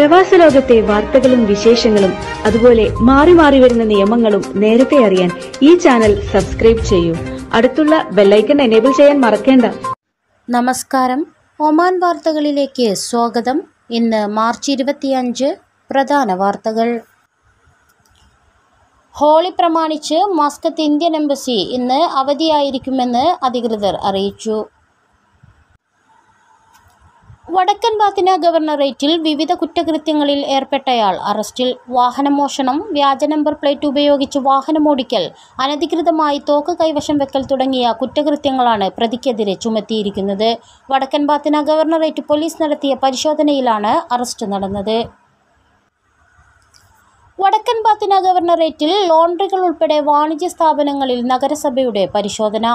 പ്രവാസ ലോകത്തെ വാർത്തകളും വിശേഷങ്ങളും അതുപോലെ മാറി മാറി വരുന്ന നിയമങ്ങളും നേരത്തെ അറിയാൻ ഈ ചാനൽ സബ്സ്ക്രൈബ് ചെയ്യൂ അടുത്തുള്ള ബെല്ലൈക്കൺ എനേബിൾ ചെയ്യാൻ മറക്കേണ്ട നമസ്കാരം ഒമാൻ വാർത്തകളിലേക്ക് സ്വാഗതം ഇന്ന് മാർച്ച് ഇരുപത്തിയഞ്ച് പ്രധാന വാർത്തകൾ ഹോളി പ്രമാണിച്ച് മസ്കത്ത് ഇന്ത്യൻ എംബസി ഇന്ന് അവധിയായിരിക്കുമെന്ന് അധികൃതർ അറിയിച്ചു വടക്കൻ ബാത്തിന ഗവർണറേറ്റിൽ വിവിധ കുറ്റകൃത്യങ്ങളിൽ ഏർപ്പെട്ടയാൾ അറസ്റ്റിൽ വാഹനമോഷണം വ്യാജ നമ്പർ പ്ലേറ്റ് ഉപയോഗിച്ച് വാഹനമോടിക്കൽ അനധികൃതമായി തോക്ക് കൈവശം വെക്കൽ തുടങ്ങിയ കുറ്റകൃത്യങ്ങളാണ് പ്രതിക്കെതിരെ ചുമത്തിയിരിക്കുന്നത് വടക്കൻ ബാത്തിന ഗവർണറേറ്റ് പോലീസ് നടത്തിയ പരിശോധനയിലാണ് അറസ്റ്റ് നടന്നത് വടക്കൻ ബാത്തിന ഗവർണറേറ്റിൽ ലോണ്ടറികൾ ഉൾപ്പെടെ വാണിജ്യ സ്ഥാപനങ്ങളിൽ നഗരസഭയുടെ പരിശോധന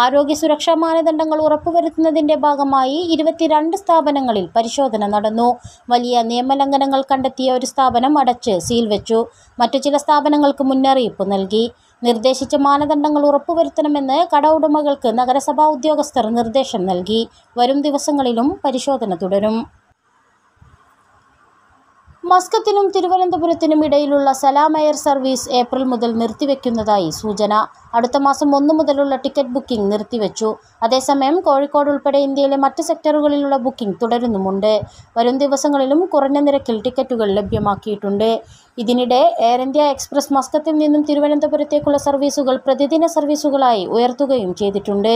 ആരോഗ്യ സുരക്ഷാ മാനദണ്ഡങ്ങൾ ഉറപ്പുവരുത്തുന്നതിന്റെ ഭാഗമായി ഇരുപത്തിരണ്ട് സ്ഥാപനങ്ങളിൽ പരിശോധന നടന്നു വലിയ നിയമലംഘനങ്ങൾ കണ്ടെത്തിയ ഒരു സ്ഥാപനം അടച്ച് സീൽ വെച്ചു മറ്റു ചില സ്ഥാപനങ്ങൾക്ക് മുന്നറിയിപ്പ് നൽകി നിർദ്ദേശിച്ച മാനദണ്ഡങ്ങൾ ഉറപ്പുവരുത്തണമെന്ന് കട ഉടമകൾക്ക് നഗരസഭാ ഉദ്യോഗസ്ഥർ നിർദ്ദേശം നൽകി വരും ദിവസങ്ങളിലും പരിശോധന തുടരും മസ്കത്തിനും തിരുവനന്തപുരത്തിനും ഇടയിലുള്ള സലാം എയർ സർവീസ് ഏപ്രിൽ മുതൽ നിർത്തിവെക്കുന്നതായി സൂചന അടുത്ത മാസം ഒന്ന് മുതലുള്ള ടിക്കറ്റ് ബുക്കിംഗ് നിർത്തിവെച്ചു അതേസമയം കോഴിക്കോട് ഉൾപ്പെടെ ഇന്ത്യയിലെ മറ്റ് സെക്ടറുകളിലുള്ള ബുക്കിംഗ് തുടരുന്നുമുണ്ട് വരും ദിവസങ്ങളിലും കുറഞ്ഞ നിരക്കിൽ ടിക്കറ്റുകൾ ലഭ്യമാക്കിയിട്ടുണ്ട് ഇതിനിടെ എയർ ഇന്ത്യ എക്സ്പ്രസ് മസ്കത്തിൽ നിന്നും തിരുവനന്തപുരത്തേക്കുള്ള സർവീസുകൾ പ്രതിദിന സർവീസുകളായി ഉയർത്തുകയും ചെയ്തിട്ടുണ്ട്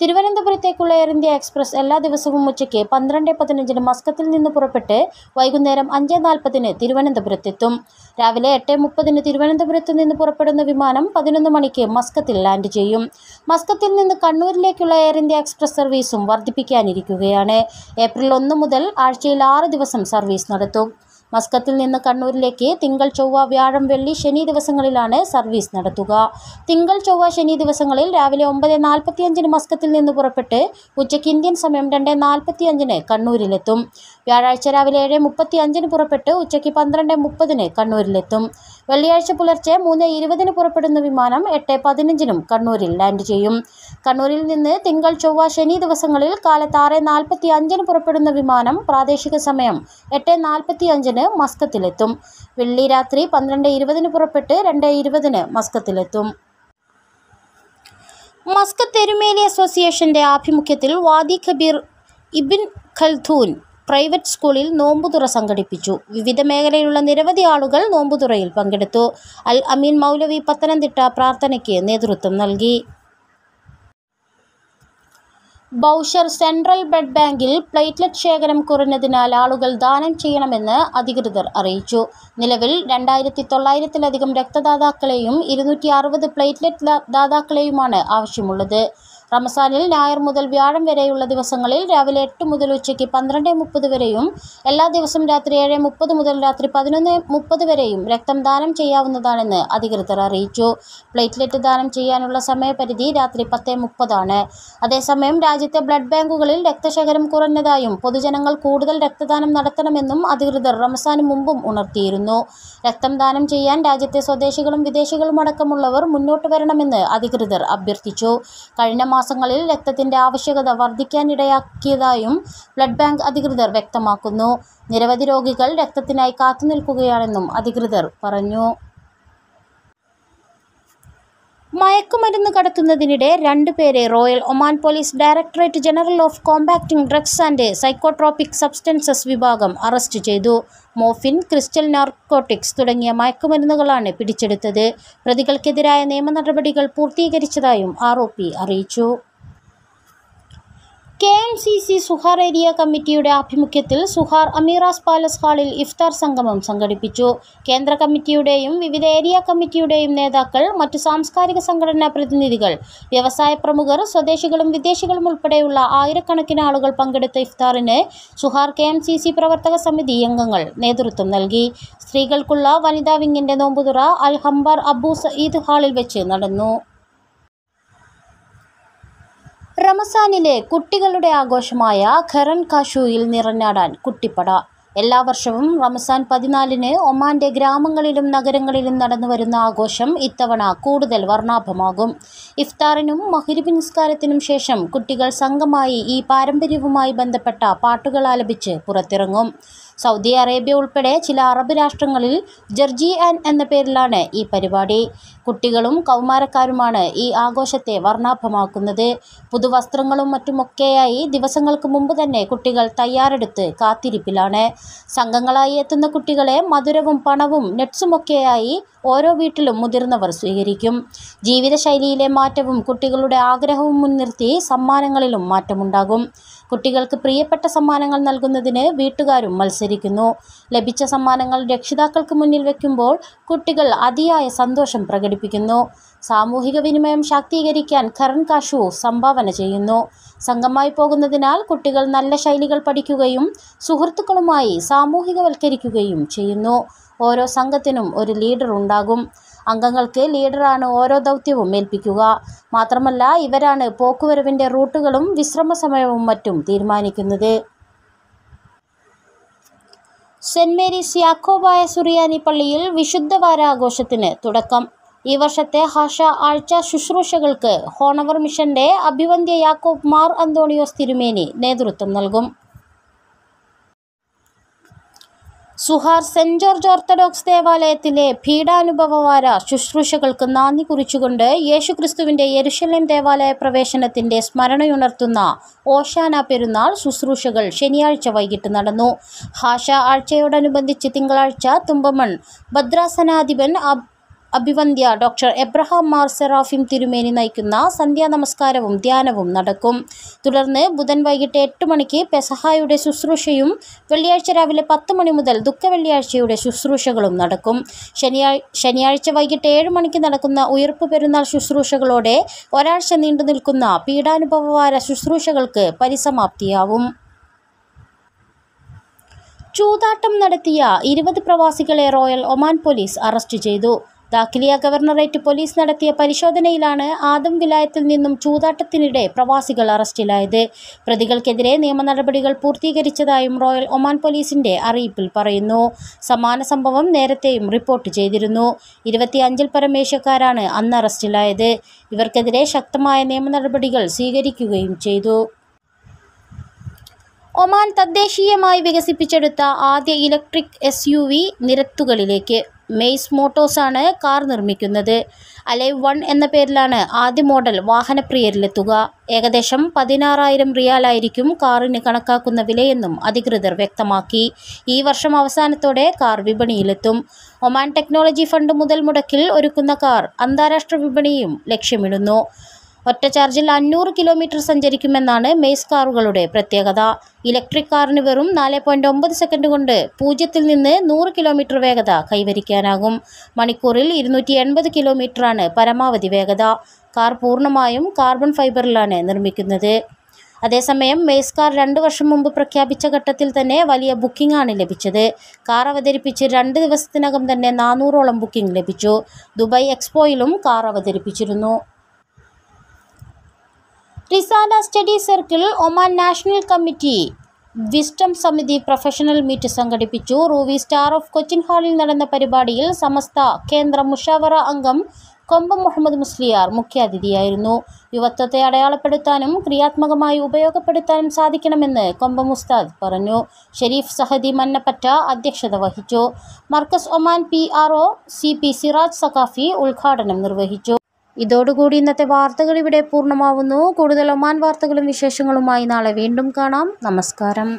തിരുവനന്തപുരത്തേക്കുള്ള എയർ ഇന്ത്യ എക്സ്പ്രസ് എല്ലാ ദിവസവും ഉച്ചയ്ക്ക് പന്ത്രണ്ട് പതിനഞ്ചിന് മസ്കത്തിൽ നിന്ന് പുറപ്പെട്ട് വൈകുന്നേരം അഞ്ച് നാൽപ്പതിന് തിരുവനന്തപുരത്തെത്തും രാവിലെ എട്ട് മുപ്പതിന് തിരുവനന്തപുരത്ത് നിന്ന് പുറപ്പെടുന്ന വിമാനം പതിനൊന്ന് മണിക്ക് മസ്കത്ത് മസ്കത്തിൽ ലാൻഡ് ചെയ്യും മസ്കത്തിൽ നിന്ന് കണ്ണൂരിലേക്കുള്ള എയർ ഇന്ത്യ എക്സ്പ്രസ് സർവീസും വർദ്ധിപ്പിക്കാനിരിക്കുകയാണ് ഏപ്രിൽ ഒന്ന് മുതൽ ആഴ്ചയിൽ ആറ് ദിവസം സർവീസ് നടത്തും മസ്കത്തിൽ നിന്ന് കണ്ണൂരിലേക്ക് തിങ്കൾ ചൊവ്വ വ്യാഴം വെള്ളി ശനി ദിവസങ്ങളിലാണ് സർവീസ് നടത്തുക തിങ്കൾ ചൊവ്വ ശനി ദിവസങ്ങളിൽ രാവിലെ ഒമ്പത് നാൽപ്പത്തിയഞ്ചിന് മസ്കത്തിൽ നിന്ന് പുറപ്പെട്ട് ഉച്ചയ്ക്ക് ഇന്ത്യൻ സമയം രണ്ട് നാൽപ്പത്തിയഞ്ചിന് കണ്ണൂരിലെത്തും വ്യാഴാഴ്ച രാവിലെ ഏഴ് മുപ്പത്തി അഞ്ചിന് പുറപ്പെട്ട് ഉച്ചയ്ക്ക് പന്ത്രണ്ട് മുപ്പതിന് കണ്ണൂരിലെത്തും വെള്ളിയാഴ്ച പുലർച്ചെ മൂന്ന് ഇരുപതിന് പുറപ്പെടുന്ന വിമാനം എട്ട് പതിനഞ്ചിനും കണ്ണൂരിൽ ലാൻഡ് ചെയ്യും കണ്ണൂരിൽ നിന്ന് തിങ്കൾ ചൊവ്വ ശനി ദിവസങ്ങളിൽ കാലത്ത് ആറ് നാൽപ്പത്തി അഞ്ചിന് പുറപ്പെടുന്ന വിമാനം പ്രാദേശിക സമയം എട്ട് നാൽപ്പത്തി അഞ്ചിന് മസ്കത്തിലെത്തും വെള്ളി രാത്രി പന്ത്രണ്ട് ഇരുപതിന് പുറപ്പെട്ട് രണ്ട് ഇരുപതിന് മസ്കത്തിലെത്തും മസ്കത്ത് എരുമേലി അസോസിയേഷന്റെ ആഭിമുഖ്യത്തിൽ വാദി ഖബീർ ഇബിൻ ഖൽദൂൻ പ്രൈവറ്റ് സ്കൂളിൽ നോമ്പുതുറ സംഘടിപ്പിച്ചു വിവിധ മേഖലയിലുള്ള നിരവധി ആളുകൾ നോമ്പുതുറയിൽ പങ്കെടുത്തു അൽ അമീൻ മൗലവി പത്തനംതിട്ട പ്രാർത്ഥനയ്ക്ക് നേതൃത്വം നൽകി ബൗഷർ സെൻട്രൽ ബ്ലഡ് ബാങ്കിൽ പ്ലേറ്റ്ലറ്റ് ശേഖരം കുറഞ്ഞതിനാൽ ആളുകൾ ദാനം ചെയ്യണമെന്ന് അധികൃതർ അറിയിച്ചു നിലവിൽ രണ്ടായിരത്തി തൊള്ളായിരത്തിലധികം രക്തദാതാക്കളെയും ഇരുന്നൂറ്റി അറുപത് പ്ലേറ്റ്ലറ്റ് ദാതാക്കളെയുമാണ് ആവശ്യമുള്ളത് റമസാനിൽ ഞായർ മുതൽ വ്യാഴം വരെയുള്ള ദിവസങ്ങളിൽ രാവിലെ എട്ട് മുതൽ ഉച്ചയ്ക്ക് പന്ത്രണ്ട് മുപ്പത് വരെയും എല്ലാ ദിവസവും രാത്രി ഏഴ് മുപ്പത് മുതൽ രാത്രി പതിനൊന്ന് മുപ്പത് വരെയും രക്തം ദാനം ചെയ്യാവുന്നതാണെന്ന് അധികൃതർ അറിയിച്ചു പ്ലേറ്റ്ലെറ്റ് ദാനം ചെയ്യാനുള്ള സമയപരിധി രാത്രി പത്ത് മുപ്പതാണ് അതേസമയം രാജ്യത്തെ ബ്ലഡ് ബാങ്കുകളിൽ രക്തശേഖരം കുറഞ്ഞതായും പൊതുജനങ്ങൾ കൂടുതൽ രക്തദാനം നടത്തണമെന്നും അധികൃതർ റമസാന് മുമ്പും ഉണർത്തിയിരുന്നു രക്തം ദാനം ചെയ്യാൻ രാജ്യത്തെ സ്വദേശികളും വിദേശികളും അടക്കമുള്ളവർ മുന്നോട്ട് വരണമെന്ന് അധികൃതർ അഭ്യർത്ഥിച്ചു കഴിഞ്ഞ മാസങ്ങളിൽ രക്തത്തിന്റെ ആവശ്യകത വർദ്ധിക്കാനിടയാക്കിയതായും ബ്ലഡ് ബാങ്ക് അധികൃതർ വ്യക്തമാക്കുന്നു നിരവധി രോഗികൾ രക്തത്തിനായി കാത്തുനിൽക്കുകയാണെന്നും അധികൃതർ പറഞ്ഞു മയക്കുമരുന്ന് കടത്തുന്നതിനിടെ പേരെ Royal Oman Police Directorate General of Combating Drugs and Psychotropic Substances വിഭാഗം അറസ്റ്റ് ചെയ്തു മോഫിൻ ക്രിസ്റ്റൽ നാർക്കോട്ടിക്സ് തുടങ്ങിയ മയക്കുമരുന്നുകളാണ് പിടിച്ചെടുത്തത് പ്രതികൾക്കെതിരായ നിയമ നടപടികൾ പൂർത്തീകരിച്ചതായും ആർ അറിയിച്ചു K M C C Sohar area കമ്മിറ്റിയുടെ ആഭിമുഖ്യത്തിൽ സുഹാർ അമീറാസ് പാലസ് ഹാളിൽ ഇഫ്താർ സംഗമം സംഘടിപ്പിച്ചു കേന്ദ്ര കമ്മിറ്റിയുടെയും വിവിധ ഏരിയ കമ്മിറ്റിയുടെയും നേതാക്കൾ മറ്റു സാംസ്കാരിക സംഘടനാ പ്രതിനിധികൾ വ്യവസായ പ്രമുഖർ സ്വദേശികളും വിദേശികളും ഉൾപ്പെടെയുള്ള ആയിരക്കണക്കിന് ആളുകൾ പങ്കെടുത്ത ഇഫ്താറിന് Sohar K M C C പ്രവർത്തക സമിതി അംഗങ്ങൾ നേതൃത്വം നൽകി സ്ത്രീകൾക്കുള്ള വനിതാ വിങ്ങിന്റെ നോമ്പുതുറ അൽ ഹംബർ അബു സയീദ് ഹാളിൽ വെച്ച് നടന്നു റമസാനിലെ കുട്ടികളുടെ ആഘോഷമായ ഖരൻ കാഷുയിൽ നിറഞ്ഞാടാൻ കുട്ടിപ്പട എല്ലാ വർഷവും റമസാൻ പതിനാലിന് ഒമാന്റെ ഗ്രാമങ്ങളിലും നഗരങ്ങളിലും നടന്നുവരുന്ന ആഘോഷം ഇത്തവണ കൂടുതൽ വർണ്ണാഭമാകും ഇഫ്താറിനും മഹ്രിബ് നിസ്കാരത്തിനും ശേഷം കുട്ടികൾ സംഘമായി ഈ പാരമ്പര്യവുമായി ബന്ധപ്പെട്ട പാട്ടുകൾ ആലപിച്ച് പുറത്തിറങ്ങും സൗദി അറേബ്യ ഉൾപ്പെടെ ചില അറബ് രാഷ്ട്രങ്ങളിൽ ജർജി ആൻ എന്ന പേരിലാണ് ഈ പരിപാടി കുട്ടികളും കൗമാരക്കാരുമാണ് ഈ ആഘോഷത്തെ വർണ്ണാഭമാക്കുന്നത് പുതുവസ്ത്രങ്ങളും മറ്റുമൊക്കെയായി ദിവസങ്ങൾക്ക് മുമ്പ് തന്നെ കുട്ടികൾ തയ്യാറെടുത്ത് കാത്തിരിപ്പിലാണ് സംഘങ്ങളായി എത്തുന്ന കുട്ടികളെ മധുരവും പണവും നെറ്റ്സുമൊക്കെയായി ഓരോ വീട്ടിലും മുതിർന്നവർ സ്വീകരിക്കും ജീവിതശൈലിയിലെ മാറ്റവും കുട്ടികളുടെ ആഗ്രഹവും മുൻനിർത്തി സമ്മാനങ്ങളിലും മാറ്റമുണ്ടാകും കുട്ടികൾക്ക് പ്രിയപ്പെട്ട സമ്മാനങ്ങൾ നൽകുന്നതിന് വീട്ടുകാരും മത്സരിക്കുന്നു ലഭിച്ച സമ്മാനങ്ങൾ രക്ഷിതാക്കൾക്ക് മുന്നിൽ വയ്ക്കുമ്പോൾ കുട്ടികൾ അതിയായ സന്തോഷം പ്രകടിപ്പിക്കുന്നു സാമൂഹിക വിനിമയം ശാക്തീകരിക്കാൻ ഖരൺ കാഷു സംഭാവന ചെയ്യുന്നു സംഘമായി പോകുന്നതിനാൽ കുട്ടികൾ നല്ല ശൈലികൾ പഠിക്കുകയും സുഹൃത്തുക്കളുമായി സാമൂഹികവൽക്കരിക്കുകയും ചെയ്യുന്നു ഓരോ സംഘത്തിനും ഒരു ലീഡർ ഉണ്ടാകും അംഗങ്ങൾക്ക് ലീഡറാണ് ഓരോ ദൗത്യവും ഏൽപ്പിക്കുക മാത്രമല്ല ഇവരാണ് പോക്കുവരവിൻ്റെ റൂട്ടുകളും വിശ്രമ സമയവും മറ്റും തീരുമാനിക്കുന്നത് സെൻറ് മേരീസ് യാക്കോബായ സുറിയാനി പള്ളിയിൽ വിശുദ്ധ വാരാഘോഷത്തിന് തുടക്കം ഈ വർഷത്തെ ഹാഷ ആഴ്ച ശുശ്രൂഷകൾക്ക് ഹോണവർ മിഷന്റെ അഭിവന്ധ്യ യാക്കോബ് മാർ അന്തോണിയോസ് തിരുമേനി നേതൃത്വം നൽകും സുഹാർ സെൻറ് ജോർജ് ഓർത്തഡോക്സ് ദേവാലയത്തിലെ ഭീഡാനുഭവവാര ശുശ്രൂഷകൾക്ക് നാന്ദി കുറിച്ചുകൊണ്ട് യേശുക്രിസ്തുവിൻ്റെ യെരുഷലേം ദേവാലയ പ്രവേശനത്തിൻ്റെ സ്മരണയുണർത്തുന്ന ഓഷാന പെരുന്നാൾ ശുശ്രൂഷകൾ ശനിയാഴ്ച വൈകിട്ട് നടന്നു ഹാഷ ആഴ്ചയോടനുബന്ധിച്ച് തിങ്കളാഴ്ച തുമ്പമൺ ഭദ്രാസനാധിപൻ അഭിവന്ധ്യ ഡോക്ടർ എബ്രഹാം മാർ സെറാഫിം തിരുമേനി നയിക്കുന്ന സന്ധ്യാ നമസ്കാരവും ധ്യാനവും നടക്കും തുടർന്ന് ബുധൻ വൈകിട്ട് എട്ട് മണിക്ക് പെസഹായുടെ ശുശ്രൂഷയും വെള്ളിയാഴ്ച രാവിലെ പത്ത് മണി മുതൽ ദുഃഖ വെള്ളിയാഴ്ചയുടെ ശുശ്രൂഷകളും നടക്കും ശനിയാഴ്ച വൈകിട്ട് ഏഴ് മണിക്ക് നടക്കുന്ന ഉയർപ്പ് പെരുന്നാൾ ശുശ്രൂഷകളോടെ ഒരാഴ്ച നീണ്ടു നിൽക്കുന്ന പീഡാനുഭവവാര ശുശ്രൂഷകൾക്ക് പരിസമാപ്തിയാവും ചൂതാട്ടം നടത്തിയ ഇരുപത് പ്രവാസികളെ റോയൽ ഒമാൻ പോലീസ് അറസ്റ്റ് ചെയ്തു ദാഖിലിയ ഗവർണറേറ്റ് പോലീസ് നടത്തിയ പരിശോധനയിലാണ് ആദം വിലായത്തിൽ നിന്നും ചൂതാട്ടത്തിനിടെ പ്രവാസികൾ അറസ്റ്റിലായത് പ്രതികൾക്കെതിരെ നിയമ നടപടികൾ പൂർത്തീകരിച്ചതായും റോയൽ ഒമാൻ പോലീസിന്റെ അറിയിപ്പിൽ പറയുന്നു സമാന സംഭവം നേരത്തെയും റിപ്പോർട്ട് ചെയ്തിരുന്നു ഇരുപത്തിയഞ്ചിൽ പരമേശ്വക്കാരാണ് അന്ന് അറസ്റ്റിലായത് ഇവർക്കെതിരെ ശക്തമായ നിയമ നടപടികൾ സ്വീകരിക്കുകയും ചെയ്തു ഒമാൻ തദ്ദേശീയമായി വികസിപ്പിച്ചെടുത്ത ആദ്യ ഇലക്ട്രിക് എസ് യു വി നിരത്തുകളിലേക്ക് മെയ്സ് മോട്ടോഴ്സാണ് കാർ നിർമ്മിക്കുന്നത് അലൈവ് വൺ എന്ന പേരിലാണ് ആദ്യ മോഡൽ വാഹനപ്രിയരിലെത്തുക ഏകദേശം പതിനാറായിരം റിയാലായിരിക്കും കാറിന് കണക്കാക്കുന്ന വിലയെന്നും അധികൃതർ വ്യക്തമാക്കി ഈ വർഷം അവസാനത്തോടെ കാർ വിപണിയിലെത്തും ഒമാൻ ടെക്നോളജി ഫണ്ട് മുതൽ മുടക്കിൽ ഒരുക്കുന്ന കാർ അന്താരാഷ്ട്ര വിപണിയും ലക്ഷ്യമിടുന്നു ഒറ്റ ചാർജിൽ അഞ്ഞൂറ് കിലോമീറ്റർ സഞ്ചരിക്കുമെന്നാണ് മെയ്സ് കാറുകളുടെ പ്രത്യേകത ഇലക്ട്രിക് കാറിന് വെറും നാല് പോയിന്റ് ഒമ്പത് സെക്കൻഡ് കൊണ്ട് പൂജ്യത്തിൽ നിന്ന് നൂറ് കിലോമീറ്റർ വേഗത കൈവരിക്കാനാകും മണിക്കൂറിൽ ഇരുന്നൂറ്റി എൺപത് കിലോമീറ്ററാണ് പരമാവധി വേഗത കാർ പൂർണ്ണമായും കാർബൺ ഫൈബറിലാണ് നിർമ്മിക്കുന്നത് അതേസമയം മെയ്സ് കാർ രണ്ട് വർഷം മുമ്പ് പ്രഖ്യാപിച്ച ഘട്ടത്തിൽ തന്നെ വലിയ ബുക്കിംഗാണ് ലഭിച്ചത് കാർ അവതരിപ്പിച്ച് രണ്ട് ദിവസത്തിനകം തന്നെ നാനൂറോളം ബുക്കിംഗ് ലഭിച്ചു ദുബായ് എക്സ്പോയിലും കാർ അവതരിപ്പിച്ചിരുന്നു റിസാന study circle Oman national committee wisdom സമിതി പ്രൊഫഷണൽ മീറ്റ് സംഘടിപ്പിച്ചു റൂവി സ്റ്റാർ ഓഫ് കൊച്ചിൻ ഹാളിൽ നടന്ന പരിപാടിയിൽ സമസ്ത കേന്ദ്ര മുഷാവറ അംഗം കൊമ്പ മുഹമ്മദ് മുസ്ലിയാർ മുഖ്യാതിഥിയായിരുന്നു യുവത്വത്തെ അടയാളപ്പെടുത്താനും ക്രിയാത്മകമായി ഉപയോഗപ്പെടുത്താനും സാധിക്കണമെന്ന് കൊമ്പ ഉസ്താദ് പറഞ്ഞു ഷെരീഫ് സഹദി മന്നപ്പറ്റ അധ്യക്ഷത വഹിച്ചു Markaz Oman P R O C P Siraj Saqafi ഉദ്ഘാടനം നിർവഹിച്ചു ഇതോടുകൂടി ഇന്നത്തെ വാർത്തകൾ ഇവിടെ പൂർണ്ണമാവുന്നു കൂടുതൽ ഒമാൻ വാർത്തകളും വിശേഷങ്ങളുമായി നാളെ വീണ്ടും കാണാം നമസ്കാരം